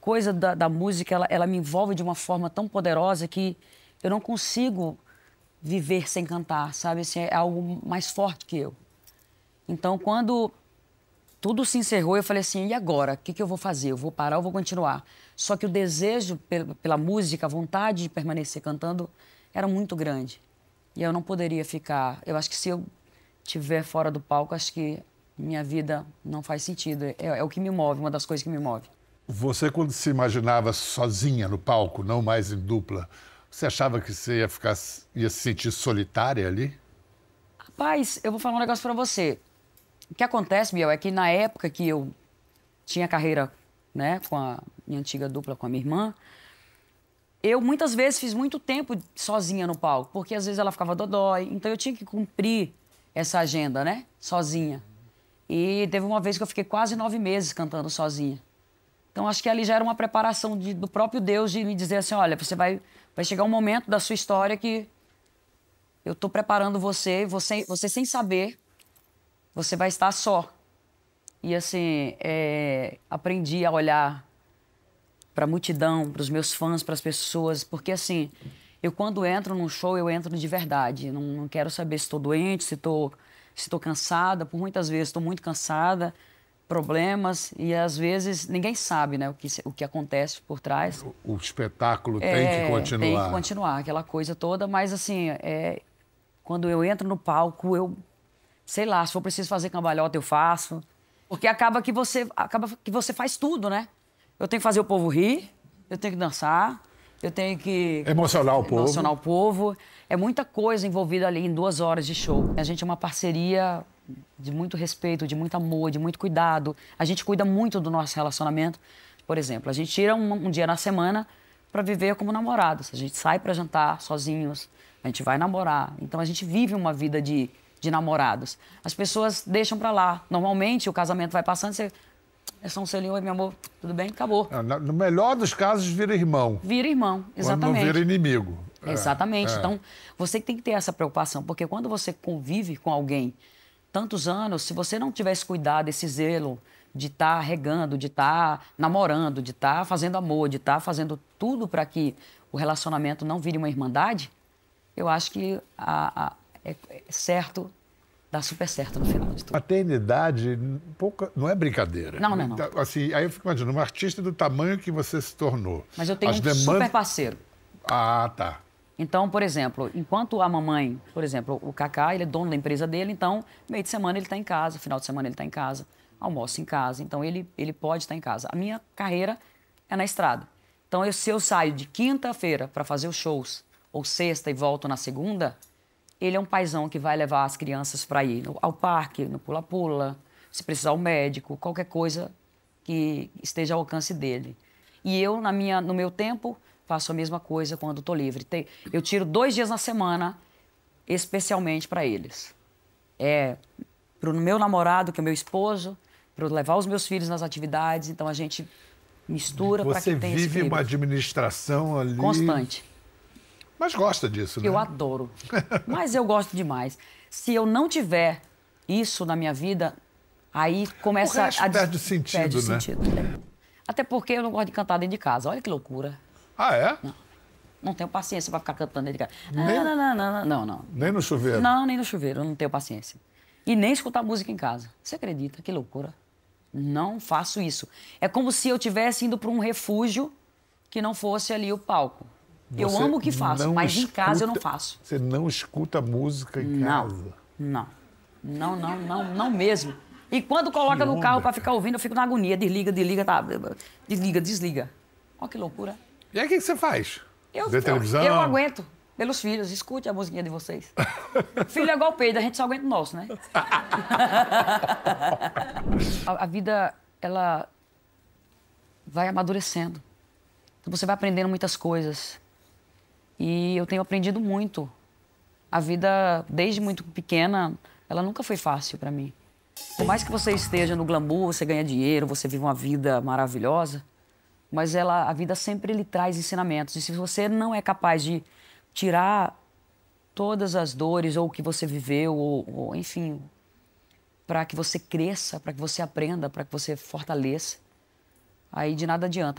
coisa da, da música, ela, ela me envolve de uma forma tão poderosa que eu não consigo viver sem cantar, sabe? Assim, é algo mais forte que eu. Então, quando tudo se encerrou, eu falei assim: e agora? O que, que eu vou fazer? Eu vou parar ou vou continuar? Só que o desejo pela, pela música, a vontade de permanecer cantando era muito grande. E eu não poderia ficar. Eu acho que se eu tiver fora do palco, acho que minha vida não faz sentido. É, é o que me move, uma das coisas que me move. Você, quando se imaginava sozinha no palco, não mais em dupla, você achava que você ia, ficar, ia se sentir solitária ali? Rapaz, eu vou falar um negócio para você. O que acontece, Biel, é que na época que eu tinha carreira né, com a minha antiga dupla, com a minha irmã, eu muitas vezes fiz muito tempo sozinha no palco, porque às vezes ela ficava dodói, então eu tinha que cumprir essa agenda, né, sozinha. E teve uma vez que eu fiquei quase nove meses cantando sozinha. Então, acho que ali já era uma preparação de, do próprio Deus de me dizer assim: olha, você vai, vai chegar um momento da sua história que eu estou preparando você, você, você sem saber, você vai estar só. E assim, é, aprendi a olhar para a multidão, para os meus fãs, para as pessoas, porque assim, eu quando entro num show, eu entro de verdade. Não, não quero saber se estou doente, se estou se cansada, por muitas vezes estou muito cansada problemas e às vezes ninguém sabe né, o, que, o que acontece por trás. O, o espetáculo é, tem que continuar. Tem que continuar, aquela coisa toda, mas assim, é, quando eu entro no palco, eu sei lá, se for preciso fazer cambalhota, eu faço. Porque acaba que você acaba que você faz tudo, né? Eu tenho que fazer o povo rir, eu tenho que dançar, eu tenho que. Emocionar o povo. Emocionar o povo. É muita coisa envolvida ali em duas horas de show. A gente é uma parceria de muito respeito, de muito amor, de muito cuidado. A gente cuida muito do nosso relacionamento. Por exemplo, a gente tira um, um dia na semana para viver como namorados. A gente sai para jantar sozinhos, a gente vai namorar. Então a gente vive uma vida de, de namorados. As pessoas deixam para lá. Normalmente o casamento vai passando, você é só um selinho, oi, meu amor, tudo bem? Acabou. É, no melhor dos casos, vira irmão. Vira irmão, exatamente. Quando não vira inimigo. É, exatamente. É, Então, você tem que ter essa preocupação, porque quando você convive com alguém tantos anos, se você não tivesse cuidado, esse zelo de estar tá regando, de estar tá namorando, de estar tá fazendo amor, de estar tá fazendo tudo para que o relacionamento não vire uma irmandade, eu acho que a, a, é, é certo dá super certo no final de tudo. Paternidade pouca, não é brincadeira. Não, não, não. Então, assim, aí eu fico imaginando, um artista do tamanho que você se tornou. Mas eu tenho As um demandas... super parceiro. Ah, tá. Então, por exemplo, enquanto a mamãe, por exemplo, o Kaká, ele é dono da empresa dele, então, meio de semana ele está em casa, final de semana ele está em casa, almoça em casa, então ele, ele pode estar tá em casa. A minha carreira é na estrada. Então, eu, se eu saio de quinta-feira para fazer os shows, ou sexta e volto na segunda, ele é um paizão que vai levar as crianças para ir no, ao parque, no pula-pula, se precisar o um médico, qualquer coisa que esteja ao alcance dele. E eu, na minha, no meu tempo, faço a mesma coisa quando estou livre. eu tiro dois dias na semana especialmente para eles. É para o meu namorado, que é meu esposo, para levar os meus filhos nas atividades. Então a gente mistura para que tenha Você vive uma administração ali constante. Mas gosta disso, né? Eu adoro. Mas eu gosto demais. Se eu não tiver isso na minha vida, aí começa o resto a perde sentido, perde né? Sentido. É. Até porque eu não gosto de cantar dentro de casa. Olha que loucura. Ah, é? Não. Não tenho paciência para ficar cantando dentro de casa. Nem... não, não, não, não, não. Nem no chuveiro? Não, nem no chuveiro, eu não tenho paciência. E nem escutar música em casa. Você acredita? Que loucura. Não faço isso. É como se eu tivesse indo para um refúgio que não fosse ali o palco. Você eu amo o que faço, mas escuta, em casa eu não faço. Você não escuta música em casa? Não. Não, não, não, não mesmo. E quando coloca no carro para ficar ouvindo, eu fico na agonia. Desliga, desliga, tá. Desliga, desliga. Olha que loucura. E aí o que, você faz? Eu, Vê televisão? Eu, eu aguento. Pelos filhos, escute a musiquinha de vocês. Filho é igual peido, a gente só aguenta o nosso, né? a, a vida, ela vai amadurecendo. Então você vai aprendendo muitas coisas. E eu tenho aprendido muito. A vida, desde muito pequena, ela nunca foi fácil para mim. Por mais que você esteja no glamour, você ganha dinheiro, você vive uma vida maravilhosa, mas ela, a vida sempre lhe traz ensinamentos. E se você não é capaz de tirar todas as dores ou o que você viveu, ou, ou enfim, para que você cresça, para que você aprenda, para que você fortaleça, aí de nada adianta.